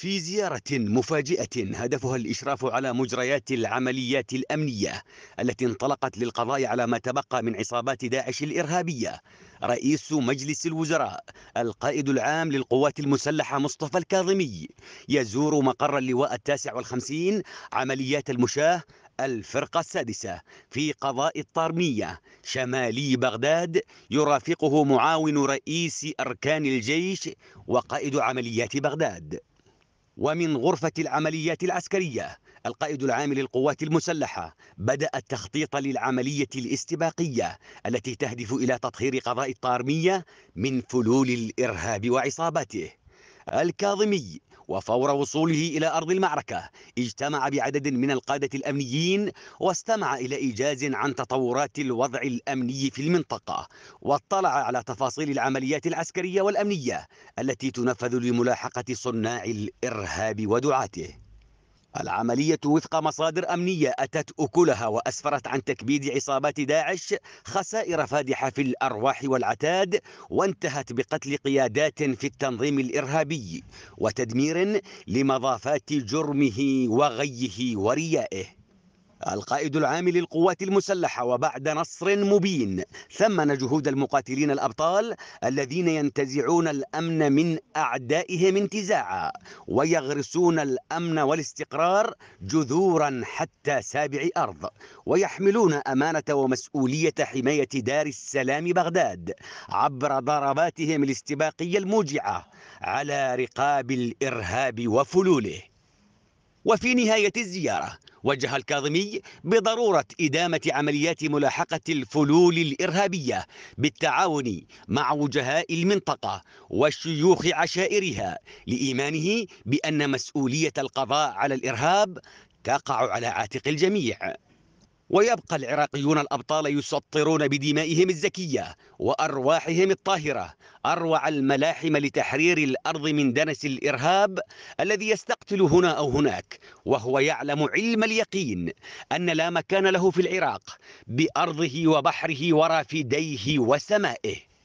في زيارة مفاجئة هدفها الإشراف على مجريات العمليات الأمنية التي انطلقت للقضاء على ما تبقى من عصابات داعش الإرهابية رئيس مجلس الوزراء القائد العام للقوات المسلحة مصطفى الكاظمي يزور مقر اللواء التاسع والخمسين عمليات المشاه الفرقة السادسة في قضاء الطارمية شمالي بغداد يرافقه معاون رئيس أركان الجيش وقائد عمليات بغداد ومن غرفة العمليات العسكرية القائد العام للقوات المسلحة بدأ التخطيط للعملية الاستباقية التي تهدف إلى تطهير قضاء الطارمية من فلول الإرهاب وعصاباته الكاظمي وفور وصوله إلى أرض المعركة اجتمع بعدد من القادة الأمنيين واستمع إلى إيجاز عن تطورات الوضع الأمني في المنطقة واطلع على تفاصيل العمليات العسكرية والأمنية التي تنفذ لملاحقة صناع الإرهاب ودعاته العملية وفق مصادر أمنية أتت أكلها وأسفرت عن تكبيد عصابات داعش خسائر فادحة في الأرواح والعتاد وانتهت بقتل قيادات في التنظيم الإرهابي وتدمير لمضافات جرمه وغيه وريائه القائد العام للقوات المسلحة وبعد نصر مبين ثمن جهود المقاتلين الأبطال الذين ينتزعون الأمن من أعدائهم انتزاعا ويغرسون الأمن والاستقرار جذورا حتى سابع أرض ويحملون أمانة ومسؤولية حماية دار السلام بغداد عبر ضرباتهم الاستباقية الموجعة على رقاب الإرهاب وفلوله وفي نهاية الزيارة وجه الكاظمي بضرورة إدامة عمليات ملاحقة الفلول الإرهابية بالتعاون مع وجهاء المنطقة والشيوخ عشائرها لإيمانه بأن مسؤولية القضاء على الإرهاب تقع على عاتق الجميع ويبقى العراقيون الأبطال يسطرون بدمائهم الزكية وأرواحهم الطاهرة أروع الملاحم لتحرير الأرض من دنس الإرهاب الذي يستقتل هنا أو هناك وهو يعلم علم اليقين أن لا مكان له في العراق بأرضه وبحره ورافديه وسمائه